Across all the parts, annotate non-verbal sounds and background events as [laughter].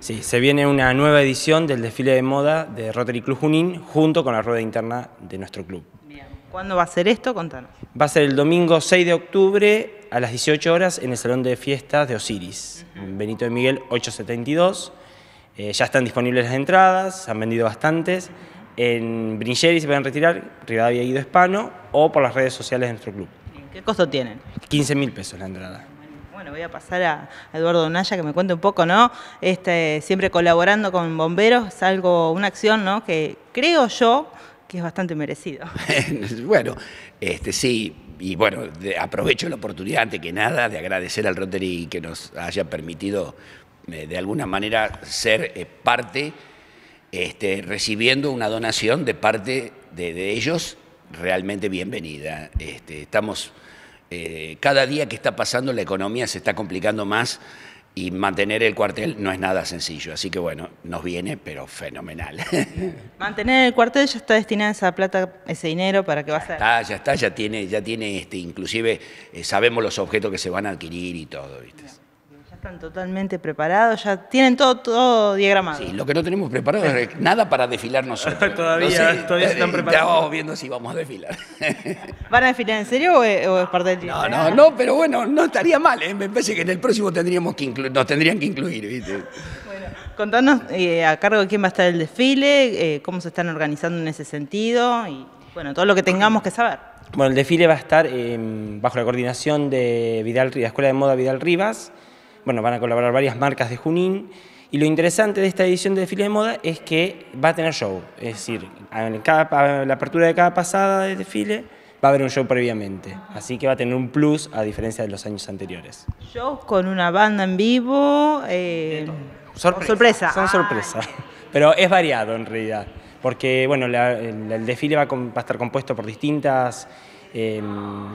Sí, se viene una nueva edición del desfile de moda de Rotary Club Junín junto con la rueda interna de nuestro club. Bien. ¿Cuándo va a ser esto? Contanos. Va a ser el domingo 6 de octubre a las 18 horas en el Salón de Fiestas de Osiris, Benito de Miguel 872. Eh, ya están disponibles las entradas, se han vendido bastantes. En Brinjeri se pueden retirar, Rivadavia Guido Hispano o por las redes sociales de nuestro club. ¿Qué costo tienen? 15 mil pesos la entrada voy a pasar a Eduardo Naya que me cuente un poco, ¿no? Este, siempre colaborando con bomberos, algo, una acción, ¿no? Que creo yo que es bastante merecido. [laughs] bueno, este, sí, y bueno, aprovecho la oportunidad, antes que nada, de agradecer al Rotary que nos haya permitido eh, de alguna manera ser eh, parte, este, recibiendo una donación de parte de, ellos realmente bienvenida. Este, estamos eh, cada día que está pasando la economía se está complicando más y mantener el cuartel no es nada sencillo. Así que bueno, nos viene, pero fenomenal. [laughs] Mantener el cuartel ya está destinada esa plata, ese dinero para que va a ser. ya está, ya tiene, ya tiene este, inclusive eh, sabemos los objetos que se van a adquirir y todo, ¿viste? Ya están totalmente preparados, ya tienen todo, todo diagramado. Sí, lo que no tenemos preparado es nada para desfilar nosotros. [laughs] todavía, todavía están eh, preparados. Ya vamos viendo si vamos a desfilar. [laughs] ¿Van a desfilar en serio o es, parte del tiempo? No, no, no, pero bueno, no estaría mal. Eh. Me parece que en el próximo tendríamos que nos tendrían que incluir. Bueno, contanos eh, a cargo de quién va a estar el desfile, cómo se están organizando en ese sentido y bueno, todo lo que tengamos que saber. Bueno, el desfile va a estar bajo la coordinación de Vidal, la Escuela de Moda Vidal Rivas bueno, van a colaborar varias marcas de Junín. Y lo interesante de esta edición de desfile de moda es que va a tener show. Es decir, en la apertura de cada pasada de desfile va a haber un show previamente. Así que va a tener un plus a diferencia de los años anteriores. ¿Show con una banda en vivo. Eh, sorpresa. Son sorpresa. [laughs] Pero es variado en realidad. Porque bueno, el, desfile va a estar compuesto por distintas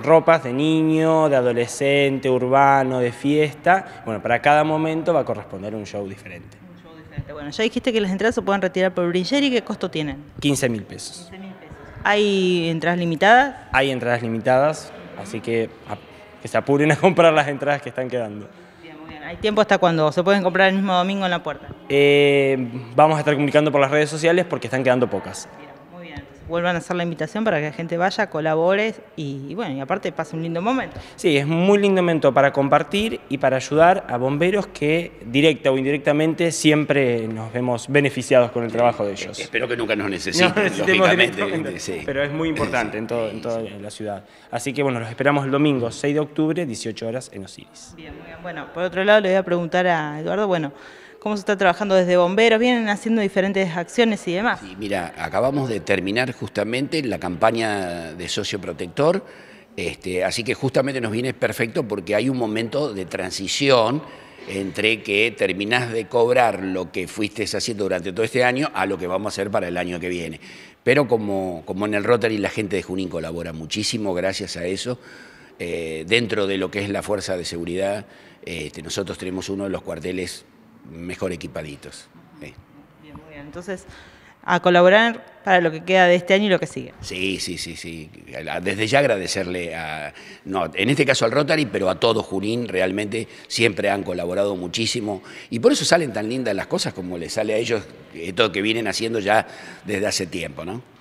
ropas de niño, de adolescente, urbano, de fiesta. Bueno, para cada momento va a corresponder un show diferente. Bueno, ya dijiste que las entradas se pueden retirar por y ¿Qué costo tienen? 15 mil pesos. ¿Hay entradas limitadas? Hay entradas limitadas, así que que se apuren a [laughs] comprar las entradas que están quedando. muy bien. ¿Hay tiempo hasta cuándo? ¿Se pueden comprar el mismo domingo en la puerta? Eh, vamos a estar comunicando por las redes sociales porque están quedando pocas vuelvan a hacer la invitación para que la gente vaya, colabore y, bueno, y aparte pase un lindo momento. Sí, es muy lindo momento para compartir y para ayudar a bomberos que directa o indirectamente siempre nos vemos beneficiados con el trabajo de ellos. Eh, espero que nunca nos necesiten, lógicamente. Pero es muy importante en, en toda la ciudad. Así que bueno, los esperamos el domingo 6 de octubre, 18 horas en Osiris. Bien, muy bien. Bueno, por otro lado le voy a preguntar a Eduardo, bueno, cómo se está trabajando desde bomberos, vienen haciendo diferentes acciones y demás. mira, acabamos de terminar justamente la campaña de socio protector, este, así que justamente nos viene perfecto porque hay un momento de transición entre que terminás de cobrar lo que fuiste haciendo durante todo este año a lo que vamos a hacer para el año que viene. Pero como, en el Rotary la gente de Junín colabora muchísimo gracias a eso, eh, dentro de lo que es la Fuerza de Seguridad, este, nosotros tenemos uno de los cuarteles mejor equipaditos. Bien, muy bien. Entonces, a colaborar para lo que queda de este año y lo que sigue. Sí, sí, sí, sí. Desde ya agradecerle a, no, en este caso al Rotary, pero a todo Junín, realmente siempre han colaborado muchísimo y por eso salen tan lindas las cosas como les sale a ellos, todo que vienen haciendo ya desde hace tiempo, ¿no?